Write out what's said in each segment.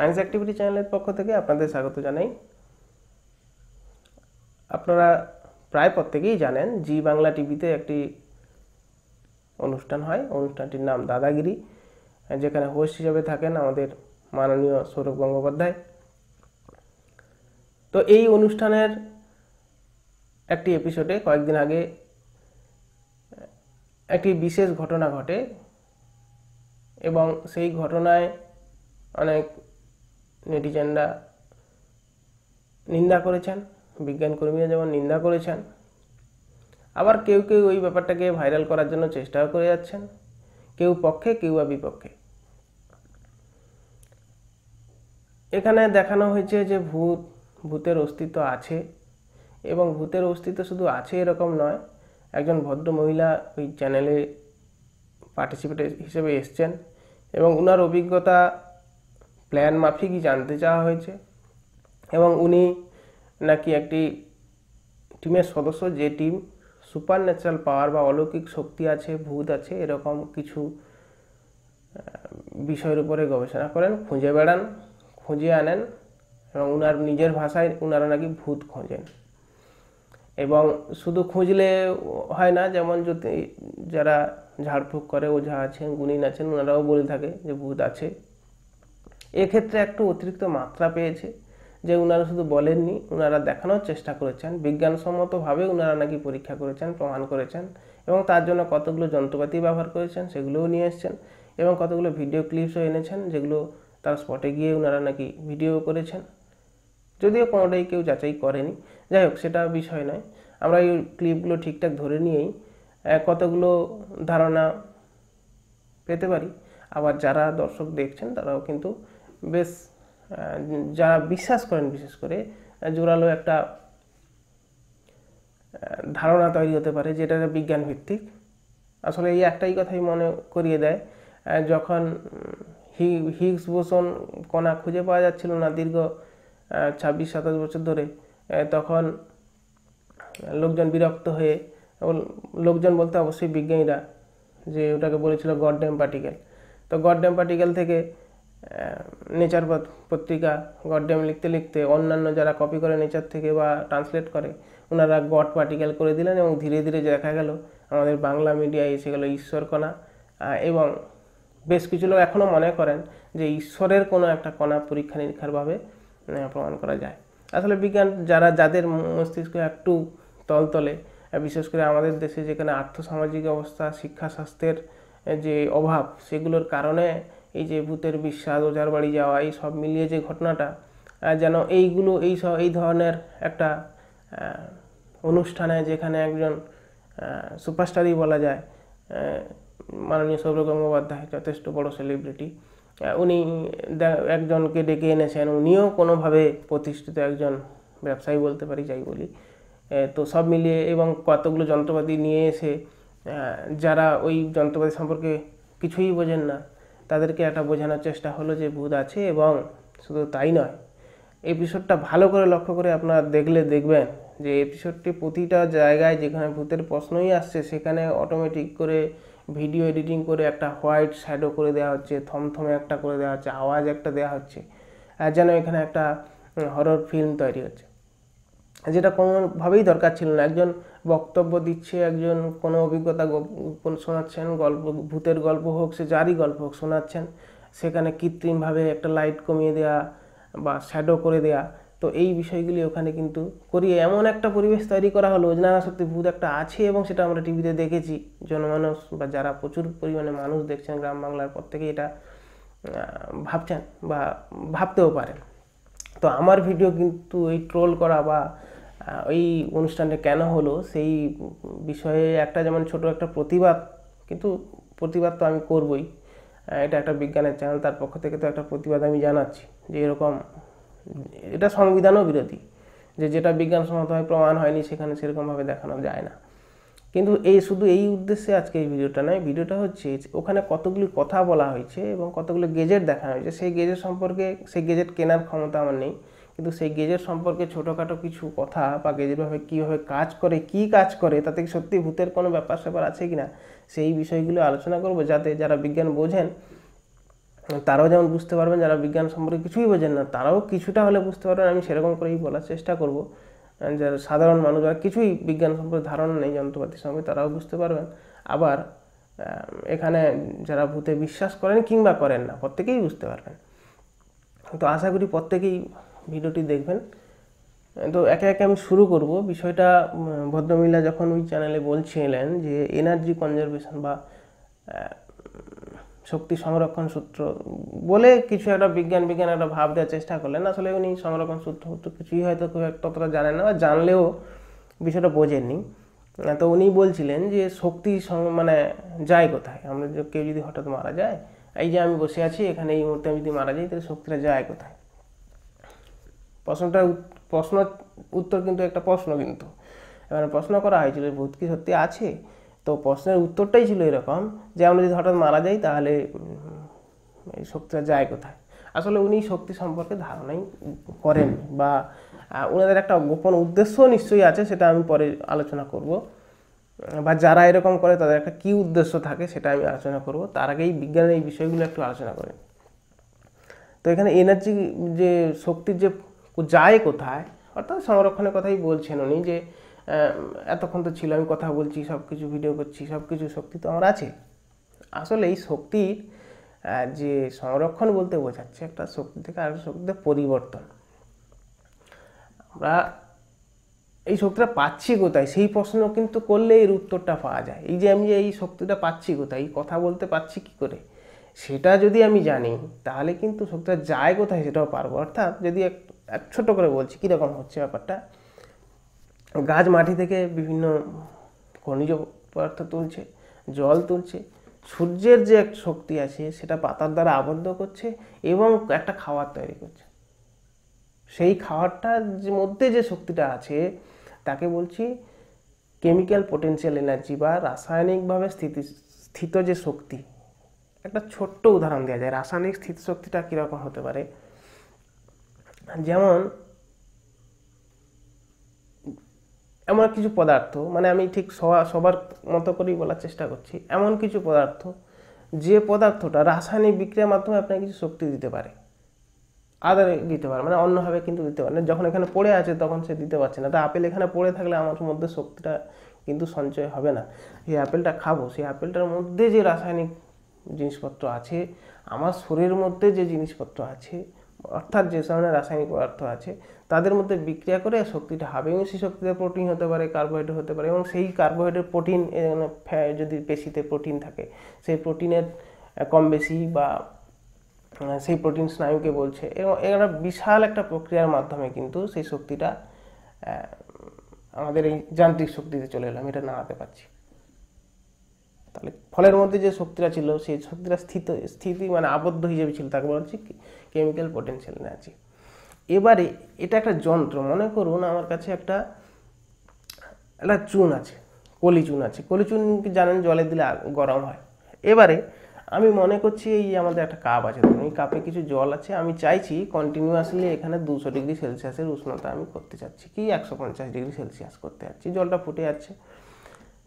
Science activity চ্যানেলের পক্ষ থেকে আপনাদের স্বাগত জানাই আপনারা প্রায় প্রত্যেকেই জানেন জি বাংলা টিভিতে একটি অনুষ্ঠান হয় অনুষ্ঠানটির নাম দাদাগিরি যেখানে হোস্ট হিসাবে থাকেন আমাদের মাননীয় সৌরভ গঙ্গোপাধ্যায় তো এই অনুষ্ঠানের একটি এপিসোডে কয়েকদিন আগে একটি বিশেষ ঘটনা ঘটে এবং সেই ঘটনায় অনেক নেটিজেনরা নিন্দা করেছেন বিজ্ঞানকর্মীরা যেমন নিন্দা করেছেন আবার কেউ কেউ ওই ব্যাপারটাকে ভাইরাল করার জন্য চেষ্টাও করে যাচ্ছেন কেউ পক্ষে কেউ বা বিপক্ষে এখানে দেখানো হয়েছে যে ভূত ভূতের অস্তিত্ব আছে এবং ভূতের অস্তিত্ব শুধু আছে এরকম নয় একজন ভদ্র মহিলা ওই চ্যানেলে পার্টিসিপেট হিসেবে এসছেন এবং ওনার অভিজ্ঞতা প্ল্যান মাফিকই জানতে চাওয়া হয়েছে এবং উনি নাকি একটি টিমের সদস্য যে টিম সুপার ন্যাচারাল পাওয়ার বা অলৌকিক শক্তি আছে ভূত আছে এরকম কিছু বিষয়ের উপরে গবেষণা করেন খুঁজে বেড়ান খুঁজে আনেন এবং ওনার নিজের ভাষায় উনারা নাকি ভূত খোঁজেন এবং শুধু খুঁজলে হয় না যেমন যদি যারা ঝাড়ফুঁক করে ওঝা আছেন গুণিন আছেন ওনারাও বলে থাকে যে ভূত আছে এক্ষেত্রে একটু অতিরিক্ত মাত্রা পেয়েছে যে ওনারা শুধু বলেননি ওনারা দেখানোর চেষ্টা করেছেন বিজ্ঞানসম্মতভাবে ওনারা নাকি পরীক্ষা করেছেন প্রমাণ করেছেন এবং তার জন্য কতগুলো যন্ত্রপাতি ব্যবহার করেছেন সেগুলোও নিয়ে এসছেন এবং কতগুলো ভিডিও ক্লিপসও এনেছেন যেগুলো তার স্পটে গিয়ে ওনারা নাকি ভিডিও করেছেন যদিও কোনোটাই কেউ যাচাই করেনি যাই হোক সেটা বিষয় নয় আমরা এই ক্লিপগুলো ঠিকঠাক ধরে নিয়েই কতগুলো ধারণা পেতে পারি আবার যারা দর্শক দেখছেন তারাও কিন্তু বেশ যারা বিশ্বাস করেন বিশেষ করে জোরালো একটা ধারণা তৈরি হতে পারে যেটা বিজ্ঞান ভিত্তিক আসলে এই একটাই কথাই মনে করিয়ে দেয় যখন হিগস বোসন কণা খুঁজে পাওয়া যাচ্ছিল না দীর্ঘ ছাব্বিশ সাতাশ বছর ধরে তখন লোকজন বিরক্ত হয়ে লোকজন বলতে অবশ্যই বিজ্ঞানীরা যে ওটাকে বলেছিল গডড্যাম পার্টিকেল তো গডড্যাম পার্টিকেল থেকে নেচার পত্রিকা গডডেম লিখতে লিখতে অন্যান্য যারা কপি করে নেচার থেকে বা ট্রান্সলেট করে ওনারা গড পার্টিকেল করে দিলেন এবং ধীরে ধীরে দেখা গেল আমাদের বাংলা মিডিয়ায় এসে গেল কণা এবং বেশ কিছু লোক এখনও মনে করেন যে ঈশ্বরের কোনো একটা কণা পরীক্ষা নিরীক্ষারভাবে প্রমাণ করা যায় আসলে বিজ্ঞান যারা যাদের মস্তিষ্ক একটু তলতলে বিশেষ করে আমাদের দেশে যেখানে আর্থসামাজিক অবস্থা শিক্ষা স্বাস্থ্যের যে অভাব সেগুলোর কারণে এই যে ভূতের বিশ্বাস ওজার বাড়ি যাওয়া এই সব মিলিয়ে যে ঘটনাটা যেন এইগুলো এই সব এই ধরনের একটা অনুষ্ঠানে যেখানে একজন সুপারস্টারই বলা যায় মাননীয় সৌরভ গঙ্গোপাধ্যায় যথেষ্ট বড় সেলিব্রিটি উনি একজনকে ডেকে এনেছেন উনিও কোনোভাবে প্রতিষ্ঠিত একজন ব্যবসায়ী বলতে পারি যাই বলি তো সব মিলিয়ে এবং কতগুলো যন্ত্রপাতি নিয়ে এসে যারা ওই যন্ত্রপাতি সম্পর্কে কিছুই বোঝেন না তাদেরকে একটা বোঝানোর চেষ্টা হলো যে ভূত আছে এবং শুধু তাই নয় এপিসোডটা ভালো করে লক্ষ্য করে আপনারা দেখলে দেখবেন যে এপিসোডটি প্রতিটা জায়গায় যেখানে ভূতের প্রশ্নই আসছে সেখানে অটোমেটিক করে ভিডিও এডিটিং করে একটা হোয়াইট শ্যাডো করে দেওয়া হচ্ছে থমথমে একটা করে দেওয়া হচ্ছে আওয়াজ একটা দেওয়া হচ্ছে আর যেন এখানে একটা হরর ফিল্ম তৈরি হচ্ছে যেটা কোনোভাবেই দরকার ছিল না একজন বক্তব্য দিচ্ছে একজন কোনো অভিজ্ঞতা শোনাচ্ছেন গল্প ভূতের গল্প হোক সে যারই গল্প হোক শোনাচ্ছেন সেখানে কৃত্রিমভাবে একটা লাইট কমিয়ে দেয়া বা শ্যাডো করে দেয়া তো এই বিষয়গুলি ওখানে কিন্তু করিয়ে এমন একটা পরিবেশ তৈরি করা হলো না সত্যি ভূত একটা আছে এবং সেটা আমরা টিভিতে দেখেছি জনমানস বা যারা প্রচুর পরিমাণে মানুষ দেখছেন গ্রাম বাংলার থেকে এটা ভাবছেন বা ভাবতেও পারেন তো আমার ভিডিও কিন্তু এই ট্রোল করা বা ওই অনুষ্ঠানটা কেন হলো সেই বিষয়ে একটা যেমন ছোট একটা প্রতিবাদ কিন্তু প্রতিবাদ তো আমি করবই এটা একটা বিজ্ঞানের চ্যানেল তার পক্ষ থেকে তো একটা প্রতিবাদ আমি জানাচ্ছি যে এরকম এটা সংবিধানও বিরোধী যে যেটা হয় প্রমাণ হয়নি সেখানে সেরকমভাবে দেখানো যায় না কিন্তু এই শুধু এই উদ্দেশ্যে আজকে এই ভিডিওটা নয় ভিডিওটা হচ্ছে ওখানে কতগুলি কথা বলা হয়েছে এবং কতগুলো গেজেট দেখানো হয়েছে সেই গেজেট সম্পর্কে সেই গেজেট কেনার ক্ষমতা আমার নেই কিন্তু সেই গেজের সম্পর্কে ছোটোখাটো কিছু কথা বা গেজেটভাবে কীভাবে কাজ করে কি কাজ করে তাতে সত্যি ভূতের কোনো ব্যাপার স্যাপার আছে কি না সেই বিষয়গুলো আলোচনা করব যাতে যারা বিজ্ঞান বোঝেন তারাও যেমন বুঝতে পারবেন যারা বিজ্ঞান সম্পর্কে কিছুই বোঝেন না তারাও কিছুটা হলে বুঝতে পারবেন আমি সেরকম করেই বলার চেষ্টা করব যারা সাধারণ মানুষ আর কিছুই বিজ্ঞান সম্পর্কে ধারণা নেই যন্ত্রপাতির সঙ্গে তারাও বুঝতে পারবেন আবার এখানে যারা ভূতে বিশ্বাস করেন কিংবা করেন না প্রত্যেকেই বুঝতে পারবেন তো আশা করি প্রত্যেকেই ভিডিওটি দেখবেন তো একে একে আমি শুরু করব বিষয়টা ভদ্রমিলা যখন ওই চ্যানেলে বলছিলেন যে এনার্জি কনজারভেশন বা শক্তি সংরক্ষণ সূত্র বলে কিছু একটা বিজ্ঞান বিজ্ঞান একটা ভাব দেওয়ার চেষ্টা করলেন আসলে উনি সংরক্ষণ সূত্র তো কিছুই হয়তো খুব ততটা জানেন না বা জানলেও বিষয়টা বোঝেননি তো উনি বলছিলেন যে শক্তি মানে যায় কোথায় আমরা কেউ যদি হঠাৎ মারা যায় এই যে আমি বসে আছি এখানে এই মুহূর্তে আমি যদি মারা যাই তাহলে শক্তিটা যায় কোথায় প্রশ্নটার প্রশ্ন উত্তর কিন্তু একটা প্রশ্ন কিন্তু এবার প্রশ্ন করা হয়েছিল ভূত কি সত্যি আছে তো প্রশ্নের উত্তরটাই ছিল এরকম যে আমরা যদি হঠাৎ মারা যাই তাহলে এই শক্তিটা যায় কোথায় আসলে উনি শক্তি সম্পর্কে ধারণাই করেন বা ওনাদের একটা গোপন উদ্দেশ্য নিশ্চয়ই আছে সেটা আমি পরে আলোচনা করব বা যারা এরকম করে তাদের একটা কী উদ্দেশ্য থাকে সেটা আমি আলোচনা করব তার আগেই বিজ্ঞানের এই বিষয়গুলো একটু আলোচনা করেন তো এখানে এনার্জি যে শক্তির যে যায় কোথায় অর্থাৎ সংরক্ষণের কথাই বলছেন উনি যে এতক্ষণ তো ছিল আমি কথা বলছি সব কিছু ভিডিও করছি সব কিছু শক্তি তো আমার আছে আসলে এই শক্তির যে সংরক্ষণ বলতে বোঝাচ্ছে একটা শক্তি থেকে আর শক্তিতে পরিবর্তন আমরা এই শক্তিটা পাচ্ছি কোথায় সেই প্রশ্ন কিন্তু করলে এর উত্তরটা পাওয়া যায় এই যে আমি এই শক্তিটা পাচ্ছি কোথায় এই কথা বলতে পাচ্ছি কি করে সেটা যদি আমি জানি তাহলে কিন্তু শক্তিটা যায় কোথায় সেটাও পারবো অর্থাৎ যদি ছোট করে বলছি কীরকম হচ্ছে ব্যাপারটা গাছ মাটি থেকে বিভিন্ন খনিজ পদার্থ তুলছে জল তুলছে সূর্যের যে এক শক্তি আছে সেটা পাতার দ্বারা আবদ্ধ করছে এবং একটা খাবার তৈরি করছে সেই খাওয়ারটার মধ্যে যে শক্তিটা আছে তাকে বলছি কেমিক্যাল পোটেন্সিয়াল এনার্জি বা রাসায়নিকভাবে স্থিতি স্থিত যে শক্তি একটা ছোট্ট উদাহরণ দেওয়া যায় রাসায়নিক স্থিতিশক্তিটা কীরকম হতে পারে যেমন এমন কিছু পদার্থ মানে আমি ঠিক সবার মতো করেই বলার চেষ্টা করছি এমন কিছু পদার্থ যে পদার্থটা রাসায়নিক বিক্রিয়ার মাধ্যমে আপনাকে কিছু শক্তি দিতে পারে আদারে দিতে পারে মানে অন্যভাবে কিন্তু দিতে পারে না যখন এখানে পড়ে আছে তখন সে দিতে পারছে না তা আপেল এখানে পড়ে থাকলে আমার মধ্যে শক্তিটা কিন্তু সঞ্চয় হবে না এই আপেলটা খাবো সেই আপেলটার মধ্যে যে রাসায়নিক জিনিসপত্র আছে আমার শরীরের মধ্যে যে জিনিসপত্র আছে অর্থাৎ যে ধরনের রাসায়নিক পদার্থ আছে তাদের মধ্যে বিক্রিয়া করে শক্তিটা হবে এবং সেই শক্তিতে প্রোটিন হতে পারে কার্বোহাইড্রেট হতে পারে এবং সেই কার্বোহাইড্রেট প্রোটিন যদি পেশিতে প্রোটিন থাকে সেই প্রোটিনের কম বেশি বা সেই প্রোটিন স্নায়ুকে বলছে এবং একটা বিশাল একটা প্রক্রিয়ার মাধ্যমে কিন্তু সেই শক্তিটা আমাদের এই যান্ত্রিক শক্তিতে চলে এলাম আমি এটা নাড়াতে পারছি তাহলে ফলের মধ্যে যে শক্তিটা ছিল সেই শক্তিটা স্থিত স্থিতি মানে আবদ্ধ হিসেবে ছিল তাকে বলছি কেমিক্যাল পটেন্সিয়াল এনার্জি এবারে এটা একটা যন্ত্র মনে করুন আমার কাছে একটা একটা চুন আছে কলি চুন আছে কলি চুন জানেন জলে দিলে গরম হয় এবারে আমি মনে করছি এই আমাদের একটা কাপ আছে ধরুন এই কাপে কিছু জল আছে আমি চাইছি কন্টিনিউয়াসলি এখানে দুশো ডিগ্রি সেলসিয়াসের উষ্ণতা আমি করতে চাচ্ছি কি একশো পঞ্চাশ ডিগ্রি সেলসিয়াস করতে যাচ্ছি জলটা ফুটে যাচ্ছে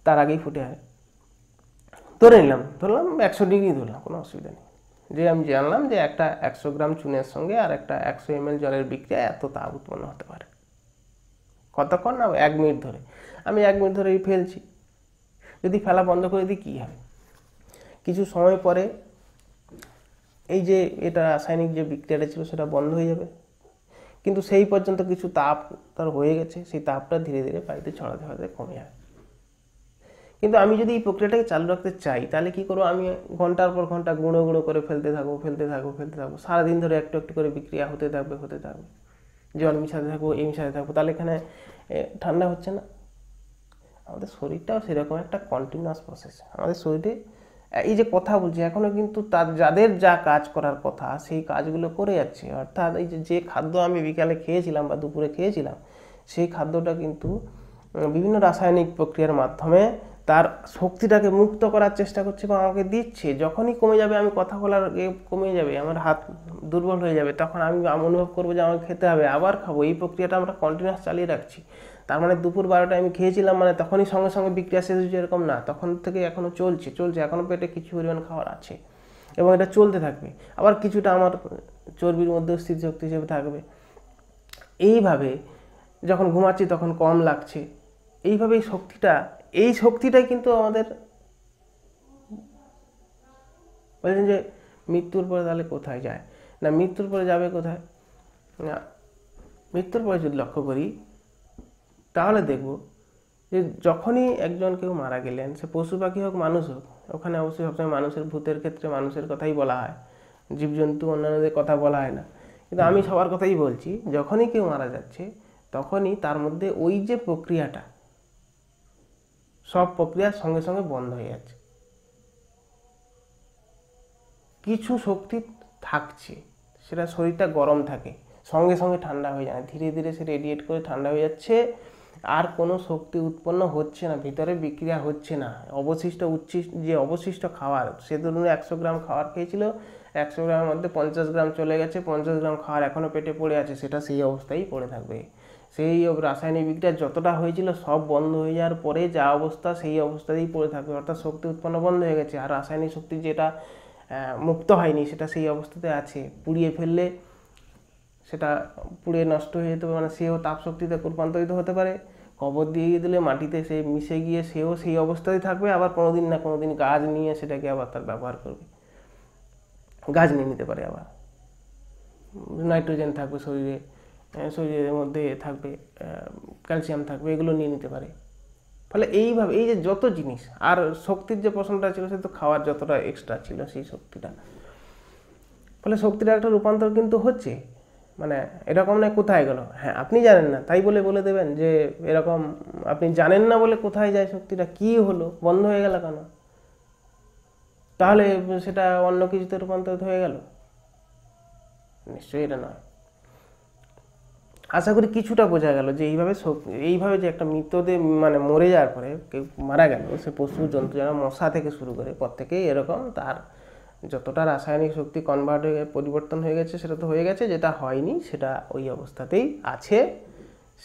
তার আগেই ফুটে হয় ধরে নিলাম ধরলাম একশো ডিগ্রি ধরলাম কোনো অসুবিধা নেই যে আমি জানলাম যে একটা একশো গ্রাম চুনের সঙ্গে আর একটা একশো এম জলের বিক্রিয়া এত তাপ উৎপন্ন হতে পারে কতক্ষণ না এক মিনিট ধরে আমি এক মিনিট ধরে ফেলছি যদি ফেলা বন্ধ করে দিই কী হবে কিছু সময় পরে এই যে এটা রাসায়নিক যে বিক্রিয়াটা ছিল সেটা বন্ধ হয়ে যাবে কিন্তু সেই পর্যন্ত কিছু তাপ তার হয়ে গেছে সেই তাপটা ধীরে ধীরে বাড়িতে ছড়াতে ছড়াতে কমে যাবে কিন্তু আমি যদি এই প্রক্রিয়াটাকে চালু রাখতে চাই তাহলে কি করবো আমি ঘন্টার পর ঘন্টা গুঁড়ো গুঁড়ো করে ফেলতে থাকবো ফেলতে থাকবো ফেলতে থাকবো সারাদিন ধরে একটু একটু করে বিক্রিয়া হতে থাকবে হতে থাকবে জল মিশাতে থাকবো এই মিশাতে থাকবো তাহলে এখানে ঠান্ডা হচ্ছে না আমাদের শরীরটাও সেরকম একটা কন্টিনিউয়াস প্রসেস আমাদের শরীরে এই যে কথা বলছি এখনও কিন্তু তার যাদের যা কাজ করার কথা সেই কাজগুলো করে যাচ্ছে অর্থাৎ এই যে খাদ্য আমি বিকালে খেয়েছিলাম বা দুপুরে খেয়েছিলাম সেই খাদ্যটা কিন্তু বিভিন্ন রাসায়নিক প্রক্রিয়ার মাধ্যমে তার শক্তিটাকে মুক্ত করার চেষ্টা করছে এবং আমাকে দিচ্ছে যখনই কমে যাবে আমি কথা বলার কমে যাবে আমার হাত দুর্বল হয়ে যাবে তখন আমি অনুভব করবো যে আমাকে খেতে হবে আবার খাবো এই প্রক্রিয়াটা আমরা কন্টিনিউয়াস চালিয়ে রাখছি তার মানে দুপুর বারোটায় আমি খেয়েছিলাম মানে তখনই সঙ্গে সঙ্গে বিক্রিয়া শেষ হয়েছে এরকম না তখন থেকে এখনও চলছে চলছে এখনও পেটে কিছু পরিমাণ খাবার আছে এবং এটা চলতে থাকবে আবার কিছুটা আমার চর্বির মধ্যে স্থির শক্তি হিসেবে থাকবে এইভাবে যখন ঘুমাচ্ছি তখন কম লাগছে এইভাবেই শক্তিটা এই শক্তিটাই কিন্তু আমাদের বলছেন যে মৃত্যুর পরে তাহলে কোথায় যায় না মৃত্যুর পরে যাবে কোথায় না মৃত্যুর পরে যদি লক্ষ্য করি তাহলে দেখব যে যখনই একজন কেউ মারা গেলেন সে পশু পাখি হোক মানুষ হোক ওখানে অবশ্যই সবসময় মানুষের ভূতের ক্ষেত্রে মানুষের কথাই বলা হয় জীবজন্তু অন্যান্যদের কথা বলা হয় না কিন্তু আমি সবার কথাই বলছি যখনই কেউ মারা যাচ্ছে তখনই তার মধ্যে ওই যে প্রক্রিয়াটা সব প্রক্রিয়া সঙ্গে সঙ্গে বন্ধ হয়ে যাচ্ছে কিছু শক্তি থাকছে সেটা শরীরটা গরম থাকে সঙ্গে সঙ্গে ঠান্ডা হয়ে যায় ধীরে ধীরে সে রেডিয়েট করে ঠান্ডা হয়ে যাচ্ছে আর কোনো শক্তি উৎপন্ন হচ্ছে না ভিতরে বিক্রিয়া হচ্ছে না অবশিষ্ট উচ্ছিষ্ট যে অবশিষ্ট খাবার সে ধরুন একশো গ্রাম খাবার খেয়েছিল একশো গ্রামের মধ্যে পঞ্চাশ গ্রাম চলে গেছে পঞ্চাশ গ্রাম খাবার এখনও পেটে পড়ে আছে সেটা সেই অবস্থায় পড়ে থাকবে সেই রাসায়নিক বিক্রিয়া যতটা হয়েছিল সব বন্ধ হয়ে যাওয়ার পরে যা অবস্থা সেই অবস্থাতেই পড়ে থাকবে অর্থাৎ শক্তি উৎপন্ন বন্ধ হয়ে গেছে আর রাসায়নিক শক্তি যেটা মুক্ত হয়নি সেটা সেই অবস্থাতে আছে পুড়িয়ে ফেললে সেটা পুড়ে নষ্ট হয়ে যেতে মানে সেও তাপশক্তিতে রূপান্তরিত হতে পারে কবর দিয়ে দিলে মাটিতে সে মিশে গিয়ে সেও সেই অবস্থাতেই থাকবে আবার কোনো দিন না কোনো দিন গাছ নিয়ে সেটাকে আবার তার ব্যবহার করবে গাছ নিয়ে নিতে পারে আবার নাইট্রোজেন থাকবে শরীরে শরীরের মধ্যে থাকবে ক্যালসিয়াম থাকবে এগুলো নিয়ে নিতে পারে ফলে এইভাবে এই যে যত জিনিস আর শক্তির যে প্রশ্নটা ছিল সে তো খাওয়ার যতটা এক্সট্রা ছিল সেই শক্তিটা ফলে শক্তিটা একটা রূপান্তর কিন্তু হচ্ছে মানে এরকম না কোথায় গেল হ্যাঁ আপনি জানেন না তাই বলে বলে দেবেন যে এরকম আপনি জানেন না বলে কোথায় যায় শক্তিটা কি হলো বন্ধ হয়ে গেল কেন তাহলে সেটা অন্য কিছুতে রূপান্তরিত হয়ে গেল নিশ্চয়ই এটা নয় আশা করি কিছুটা বোঝা গেল যে এইভাবে এইভাবে যে একটা মৃতদেহ মানে মরে যাওয়ার পরে কেউ মারা গেল সে পশু জন্তু যারা মশা থেকে শুরু করে প্রত্যেকেই এরকম তার যতটা রাসায়নিক শক্তি কনভার্ট হয়ে পরিবর্তন হয়ে গেছে সেটা তো হয়ে গেছে যেটা হয়নি সেটা ওই অবস্থাতেই আছে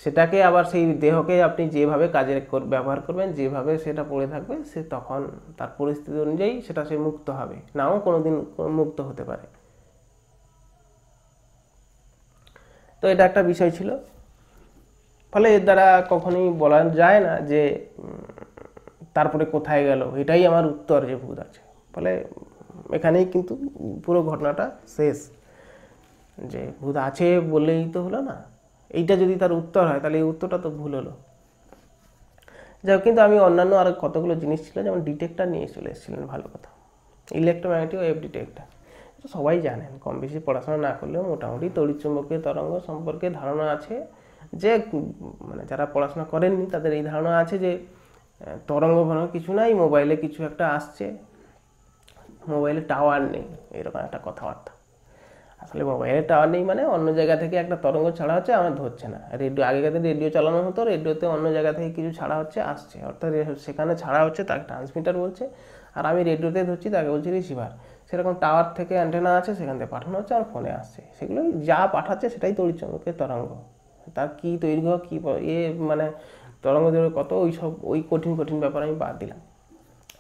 সেটাকে আবার সেই দেহকে আপনি যেভাবে কাজে ব্যবহার করবেন যেভাবে সেটা পড়ে থাকবে সে তখন তার পরিস্থিতি অনুযায়ী সেটা সে মুক্ত হবে নাও কোনো দিন মুক্ত হতে পারে তো এটা একটা বিষয় ছিল ফলে এর দ্বারা কখনোই বলা যায় না যে তারপরে কোথায় গেল এটাই আমার উত্তর যে ভূত আছে ফলে এখানেই কিন্তু পুরো ঘটনাটা শেষ যে ভূত আছে বলেই তো হলো না এইটা যদি তার উত্তর হয় তাহলে এই উত্তরটা তো ভুল হলো যাই কিন্তু আমি অন্যান্য আরও কতগুলো জিনিস ছিল যেমন ডিটেক্টর নিয়ে চলে এসেছিলেন ভালো কথা ইলেকট্রোম্যাগনেটিক ওয়েভ ডিটেক্টর সবাই জানেন কম বেশি পড়াশোনা না করলেও মোটামুটি তড়িৎ চুম্বকীয় তরঙ্গ সম্পর্কে ধারণা আছে যে মানে যারা পড়াশোনা করেননি তাদের এই ধারণা আছে যে তরঙ্গ ভন কিছু নাই মোবাইলে কিছু একটা আসছে মোবাইলে টাওয়ার নেই এরকম একটা কথাবার্তা আসলে মোবাইলে টাওয়ার নেই মানে অন্য জায়গা থেকে একটা তরঙ্গ ছাড়া হচ্ছে আমার ধরছে না রেডিও আগেকার রেডিও চালানো হতো রেডিওতে অন্য জায়গা থেকে কিছু ছাড়া হচ্ছে আসছে অর্থাৎ সেখানে ছাড়া হচ্ছে তাকে ট্রান্সমিটার বলছে আর আমি রেডিওতে ধরছি তাকে বলছি রিসিভার সেরকম টাওয়ার থেকে অ্যান্টেনা আছে সেখান থেকে পাঠানো হচ্ছে আর ফোনে আসছে সেগুলো যা পাঠাচ্ছে সেটাই তড়িৎচুম্বকের তরঙ্গ তার কী দৈর্ঘ্য কী এ মানে তরঙ্গ দৈর্ঘ্য কত ওই সব ওই কঠিন কঠিন ব্যাপার আমি বাদ দিলাম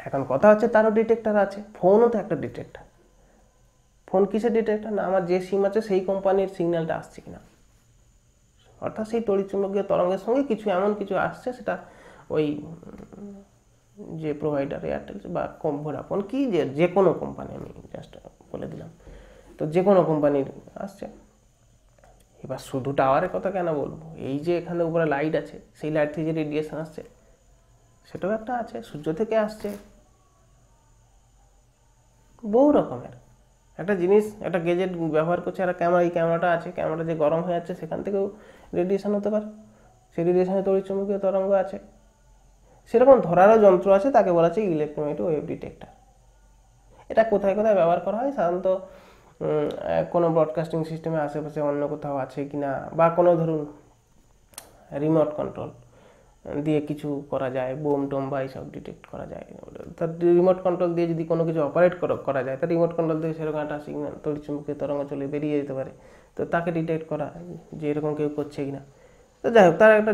এখন কথা হচ্ছে তারও ডিটেক্টর আছে ফোনও তো একটা ডিটেক্টর ফোন কিসের ডিটেক্টর না আমার যে সিম আছে সেই কোম্পানির সিগন্যালটা আসছে কিনা অর্থাৎ সেই তড়িৎচুম্বকীয় তরঙ্গের সঙ্গে কিছু এমন কিছু আসছে সেটা ওই যে প্রোভাইডার এয়ারটেল বা কম ভোডাফোন কি যে যে কোনো কোম্পানি আমি জাস্ট বলে দিলাম তো যে কোনো কোম্পানির আসছে এবার শুধু টাওয়ারের কথা কেন বলবো এই যে এখানে উপরে লাইট আছে সেই লাইট থেকে যে রেডিয়েশন আসছে সেটাও একটা আছে সূর্য থেকে আসছে বহু রকমের একটা জিনিস একটা গেজেট ব্যবহার করছে একটা ক্যামেরা এই ক্যামেরাটা আছে ক্যামেরা যে গরম হয়ে যাচ্ছে সেখান থেকেও রেডিয়েশন হতে পারে সেই রেডিয়েশনে তড়িৎচুম্বকীয় তরঙ্গ আছে সেরকম ধরারও যন্ত্র আছে তাকে বলা হচ্ছে ইলেকট্রনিক ওয়েভ ডিটেক্টর এটা কোথায় কোথায় ব্যবহার করা হয় সাধারণত কোনো ব্রডকাস্টিং সিস্টেমে আশেপাশে অন্য কোথাও আছে কি না বা কোনো ধরুন রিমোট কন্ট্রোল দিয়ে কিছু করা যায় বোম টোম বা এইসব ডিটেক্ট করা যায় তার রিমোট কন্ট্রোল দিয়ে যদি কোনো কিছু অপারেট করা যায় তার রিমোট কন্ট্রোল দিয়ে সেরকম একটা সিগন্যাল তড়িৎচুম্বকীয় তরঙ্গ চলে বেরিয়ে যেতে পারে তো তাকে ডিটেক্ট করা যে এরকম কেউ করছে কি না তো যাই হোক তার একটা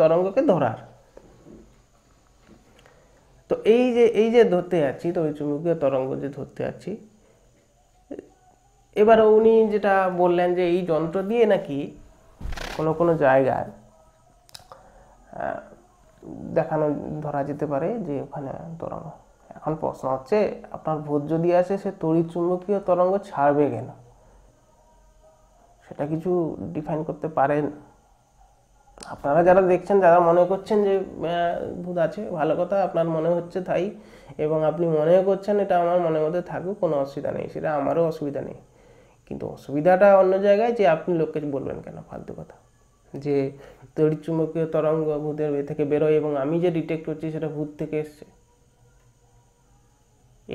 তরঙ্গকে ধরার তো এই যে এই যে ধরতে যাচ্ছি চুম্বকীয় তরঙ্গ যে ধরতে যাচ্ছি এবার উনি যেটা বললেন যে এই যন্ত্র দিয়ে নাকি কোনো কোনো জায়গায় দেখানো ধরা যেতে পারে যে ওখানে তরঙ্গ এখন প্রশ্ন হচ্ছে আপনার ভোট যদি আছে সে চুম্বকীয় তরঙ্গ ছাড়বে কেন সেটা কিছু ডিফাইন করতে পারেন আপনারা যারা দেখছেন যারা মনে করছেন যে ভূত আছে ভালো কথা আপনার মনে হচ্ছে তাই এবং আপনি মনে করছেন এটা আমার মনে মধ্যে থাকুক কোনো অসুবিধা নেই সেটা আমারও অসুবিধা নেই কিন্তু অসুবিধাটা অন্য জায়গায় যে আপনি লোককে বলবেন কেন ফালতু কথা যে তড়িৎচুম্বকীয় তরঙ্গ ভূতের থেকে বেরোয় এবং আমি যে ডিটেক্ট করছি সেটা ভূত থেকে এসছে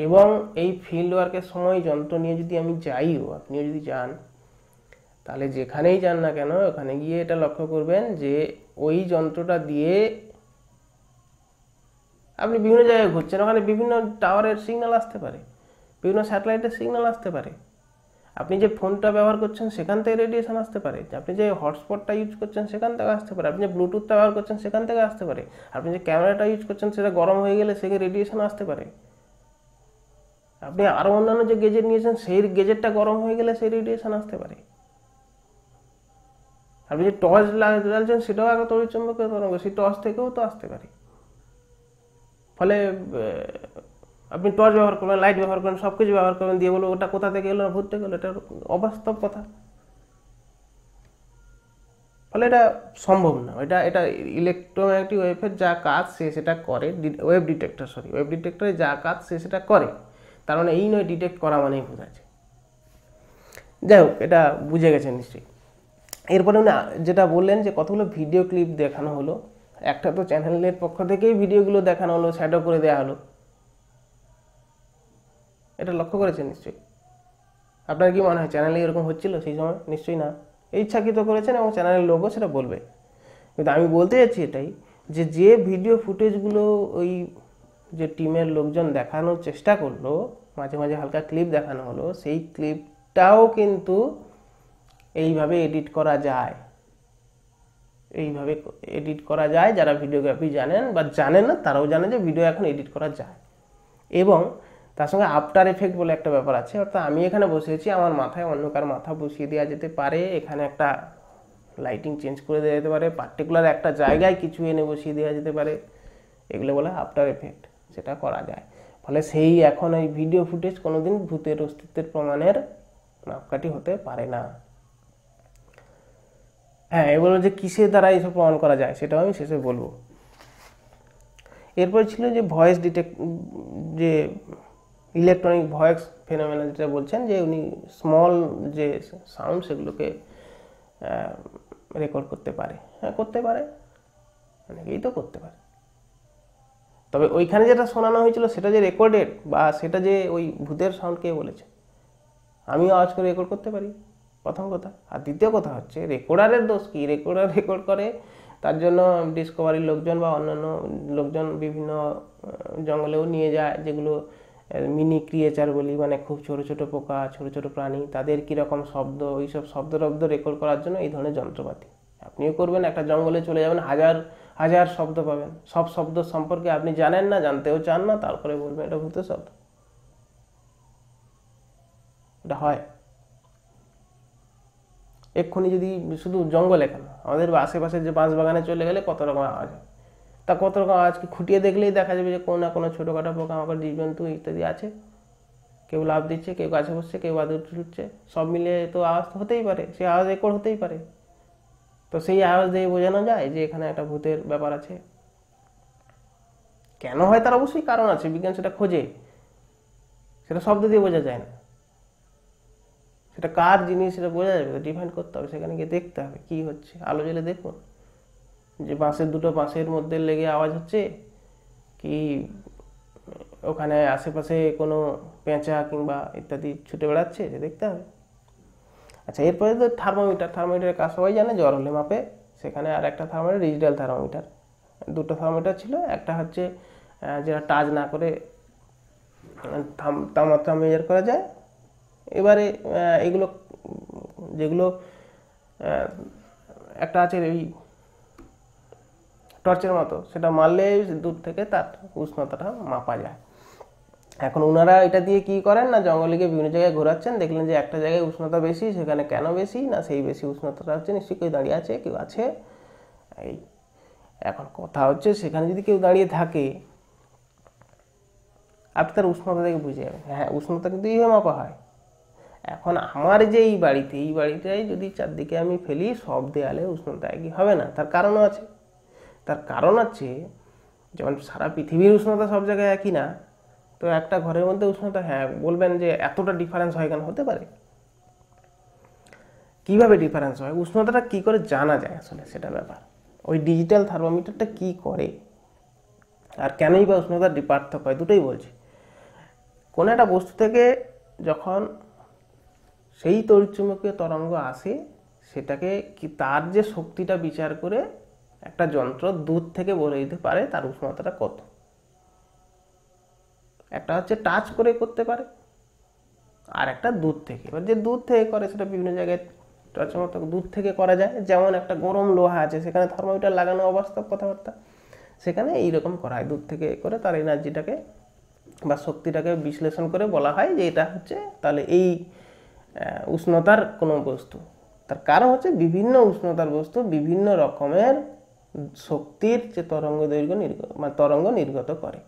এবং এই ফিল্ড ওয়ার্কের সময় যন্ত্র নিয়ে যদি আমি যাইও আপনিও যদি যান তাহলে যেখানেই যান না কেন ওখানে গিয়ে এটা লক্ষ্য করবেন যে ওই যন্ত্রটা দিয়ে আপনি বিভিন্ন জায়গায় ঘুরছেন ওখানে বিভিন্ন টাওয়ারের সিগন্যাল আসতে পারে বিভিন্ন স্যাটেলাইটের সিগন্যাল আসতে পারে আপনি যে ফোনটা ব্যবহার করছেন সেখান থেকে রেডিয়েশন আসতে পারে আপনি যে হটস্পটটা ইউজ করছেন সেখান থেকে আসতে পারে আপনি যে ব্লুটুথটা ব্যবহার করছেন সেখান থেকে আসতে পারে আপনি যে ক্যামেরাটা ইউজ করছেন সেটা গরম হয়ে গেলে সেখানে রেডিয়েশন আসতে পারে আপনি আরও অন্যান্য যে গেজেট নিয়েছেন সেই গেজেটটা গরম হয়ে গেলে সেই রেডিয়েশন আসতে পারে আপনি যে টর্চ জ্বালছেন সেটাও একটা তড়িৎচুম্বকীয় তরঙ্গ সেই টর্চ থেকেও তো আসতে পারে ফলে আপনি টর্চ ব্যবহার করবেন লাইট ব্যবহার করবেন সব কিছু ব্যবহার করবেন দিয়ে বলবো ওটা কোথা থেকে এলো না ভূত থেকে এলো এটা অবাস্তব কথা ফলে এটা সম্ভব না এটা এটা ইলেকট্রোম্যাগনেটিক ওয়েভের যা কাজ সে সেটা করে ওয়েব ডিটেক্টর সরি ওয়েব ডিটেক্টরে যা কাজ সে সেটা করে তার মানে এই নয় ডিটেক্ট করা মানেই বোঝাচ্ছে যাই হোক এটা বুঝে গেছে নিশ্চয়ই এরপরে উনি যেটা বললেন যে কতগুলো ভিডিও ক্লিপ দেখানো হলো একটা তো চ্যানেলের পক্ষ থেকেই ভিডিওগুলো দেখানো হলো শ্যাডো করে দেওয়া হলো এটা লক্ষ্য করেছেন নিশ্চয়ই আপনার কি মনে হয় চ্যানেলে এরকম হচ্ছিল সেই সময় নিশ্চয়ই না ইচ্ছাকৃত করেছেন এবং চ্যানেলের লোকও সেটা বলবে কিন্তু আমি বলতে যাচ্ছি এটাই যে যে ভিডিও ফুটেজগুলো ওই যে টিমের লোকজন দেখানোর চেষ্টা করলো মাঝে মাঝে হালকা ক্লিপ দেখানো হলো সেই ক্লিপটাও কিন্তু এইভাবে এডিট করা যায় এইভাবে এডিট করা যায় যারা ভিডিওগ্রাফি জানেন বা জানেন না তারাও জানে যে ভিডিও এখন এডিট করা যায় এবং তার সঙ্গে আফটার এফেক্ট বলে একটা ব্যাপার আছে অর্থাৎ আমি এখানে বসেছি আমার মাথায় অন্য কার মাথা বসিয়ে দেওয়া যেতে পারে এখানে একটা লাইটিং চেঞ্জ করে দেওয়া যেতে পারে পার্টিকুলার একটা জায়গায় কিছু এনে বসিয়ে দেওয়া যেতে পারে এগুলো বলে আফটার এফেক্ট সেটা করা যায় ফলে সেই এখন ওই ভিডিও ফুটেজ কোনোদিন ভূতের অস্তিত্বের প্রমাণের মাপকাঠি হতে পারে না হ্যাঁ এগুলো যে কিসের দ্বারা এইসব প্রমাণ করা যায় সেটাও আমি শেষে বলবো এরপর ছিল যে ভয়েস ডিটেক্ট যে ইলেকট্রনিক ভয়েস ফেনোমেনা যেটা বলছেন যে উনি স্মল যে সাউন্ড সেগুলোকে রেকর্ড করতে পারে হ্যাঁ করতে পারে অনেকেই তো করতে পারে তবে ওইখানে যেটা শোনানো হয়েছিল সেটা যে রেকর্ডেড বা সেটা যে ওই ভূতের সাউন্ড কে বলেছে আমিও আওয়াজ করে রেকর্ড করতে পারি প্রথম কথা আর দ্বিতীয় কথা হচ্ছে রেকর্ডারের দোষ কী রেকর্ডার রেকর্ড করে তার জন্য ডিসকভারির লোকজন বা অন্যান্য লোকজন বিভিন্ন জঙ্গলেও নিয়ে যায় যেগুলো মিনি ক্রিয়েচার বলি মানে খুব ছোট ছোট পোকা ছোট ছোট প্রাণী তাদের কীরকম শব্দ সব শব্দ টব্দ রেকর্ড করার জন্য এই ধরনের যন্ত্রপাতি আপনিও করবেন একটা জঙ্গলে চলে যাবেন হাজার হাজার শব্দ পাবেন সব শব্দ সম্পর্কে আপনি জানেন না জানতেও চান না তারপরে বলবেন এটা ভূত শব্দ এটা হয় এক্ষুনি যদি শুধু জঙ্গলে কেন আমাদের আশেপাশের যে বাঁশ বাগানে চলে গেলে কত রকম আওয়াজ হয় তা কত রকম আওয়াজকে খুঁটিয়ে দেখলেই দেখা যাবে যে কোনো না কোনো ছোটোখাটো পোকা মাকড় জীবজন্তু ইত্যাদি আছে কেউ লাভ দিচ্ছে কেউ গাছে বসছে কেউ বাদুর ছুটছে সব মিলিয়ে তো আওয়াজ তো হতেই পারে সেই আওয়াজ একর হতেই পারে তো সেই আওয়াজ দিয়ে বোঝানো যায় যে এখানে একটা ভূতের ব্যাপার আছে কেন হয় তার অবশ্যই কারণ আছে বিজ্ঞান সেটা খোঁজে সেটা শব্দ দিয়ে বোঝা যায় না সেটা কার জিনিস সেটা বোঝা যাবে ডিফাইন করতে হবে সেখানে গিয়ে দেখতে হবে কি হচ্ছে আলো জেলে দেখুন যে বাঁশের দুটো বাঁশের মধ্যে লেগে আওয়াজ হচ্ছে কি ওখানে আশেপাশে কোনো পেঁচা কিংবা ইত্যাদি ছুটে বেড়াচ্ছে যে দেখতে হবে আচ্ছা এরপরে তো থার্মোমিটার থার্মোমিটারের কাজ সবাই জানে জ্বর হলে মাপে সেখানে আর একটা থার্মোমিটার ডিজিটাল থার্মোমিটার দুটো থার্মোমিটার ছিল একটা হচ্ছে যেটা টাচ না করে তাপমাত্রা মেজার করা যায় এবারে এগুলো যেগুলো একটা আছে ওই টর্চের মতো সেটা মারলে দূর থেকে তার উষ্ণতাটা মাপা যায় এখন ওনারা এটা দিয়ে কি করেন না জঙ্গলে গিয়ে বিভিন্ন জায়গায় ঘোরাচ্ছেন দেখলেন যে একটা জায়গায় উষ্ণতা বেশি সেখানে কেন বেশি না সেই বেশি উষ্ণতাটা হচ্ছে নিশ্চয়ই কেউ দাঁড়িয়ে আছে কেউ আছে এই এখন কথা হচ্ছে সেখানে যদি কেউ দাঁড়িয়ে থাকে আপনি তার উষ্ণতা থেকে বুঝে যাবেন হ্যাঁ উষ্ণতা কিন্তু ইয়ে মাপা হয় এখন আমার যে এই বাড়িতে এই বাড়িটাই যদি চারদিকে আমি ফেলি সব দেয়ালে উষ্ণতা একই হবে না তার কারণও আছে তার কারণ আছে যেমন সারা পৃথিবীর উষ্ণতা সব জায়গায় একই না তো একটা ঘরের মধ্যে উষ্ণতা হ্যাঁ বলবেন যে এতটা ডিফারেন্স হয় কেন হতে পারে কিভাবে ডিফারেন্স হয় উষ্ণতাটা কি করে জানা যায় আসলে সেটা ব্যাপার ওই ডিজিটাল থার্মোমিটারটা কি করে আর কেনই বা উষ্ণতার পার্থক্য হয় দুটোই বলছি কোনো একটা বস্তু থেকে যখন সেই তড়িৎচুম্বকীয় তরঙ্গ আসে সেটাকে কি তার যে শক্তিটা বিচার করে একটা যন্ত্র দূর থেকে বলে দিতে পারে তার উষ্ণতাটা কত একটা হচ্ছে টাচ করে করতে পারে আর একটা দূর থেকে এবার যে দূর থেকে করে সেটা বিভিন্ন জায়গায় টর্চমতো দূর থেকে করা যায় যেমন একটা গরম লোহা আছে সেখানে থার্মোমিটার লাগানো অবাস্তব কথাবার্তা সেখানে এইরকম করা হয় দূর থেকে করে তার এনার্জিটাকে বা শক্তিটাকে বিশ্লেষণ করে বলা হয় যে এটা হচ্ছে তাহলে এই উষ্ণতার কোনো বস্তু তার কারণ হচ্ছে বিভিন্ন উষ্ণতার বস্তু বিভিন্ন রকমের শক্তির যে তরঙ্গ দৈর্ঘ্য নির্গ মানে তরঙ্গ নির্গত করে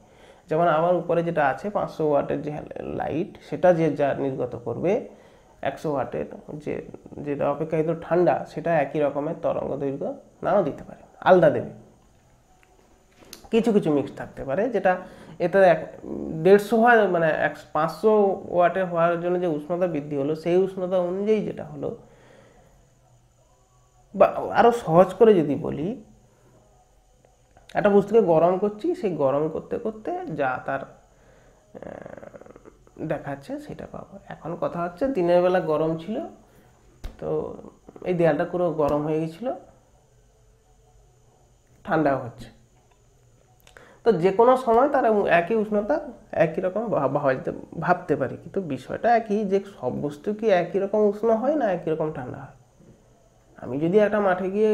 যেমন আমার উপরে যেটা আছে পাঁচশো ওয়াটের যে লাইট সেটা যে যা নির্গত করবে একশো ওয়াটের যে যেটা অপেক্ষাকৃত ঠান্ডা সেটা একই রকমের তরঙ্গ দৈর্ঘ্য নাও দিতে পারে আলাদা দেবে কিছু কিছু মিক্স থাকতে পারে যেটা এটা এক দেড়শো হওয়ার মানে এক পাঁচশো ওয়াটে হওয়ার জন্য যে উষ্ণতা বৃদ্ধি হলো সেই উষ্ণতা অনুযায়ী যেটা হলো বা আরও সহজ করে যদি বলি একটা বস্তুকে গরম করছি সেই গরম করতে করতে যা তার দেখাচ্ছে সেটা পাবো এখন কথা হচ্ছে দিনের বেলা গরম ছিল তো এই দেয়ালটা পুরো গরম হয়ে গেছিলো ঠান্ডাও হচ্ছে তো যে কোনো সময় তারা একই উষ্ণতা একই রকম ভাবতে পারি কিন্তু বিষয়টা একই যে সব বস্তু কি একই রকম উষ্ণ হয় না একই রকম ঠান্ডা হয় আমি যদি একটা মাঠে গিয়ে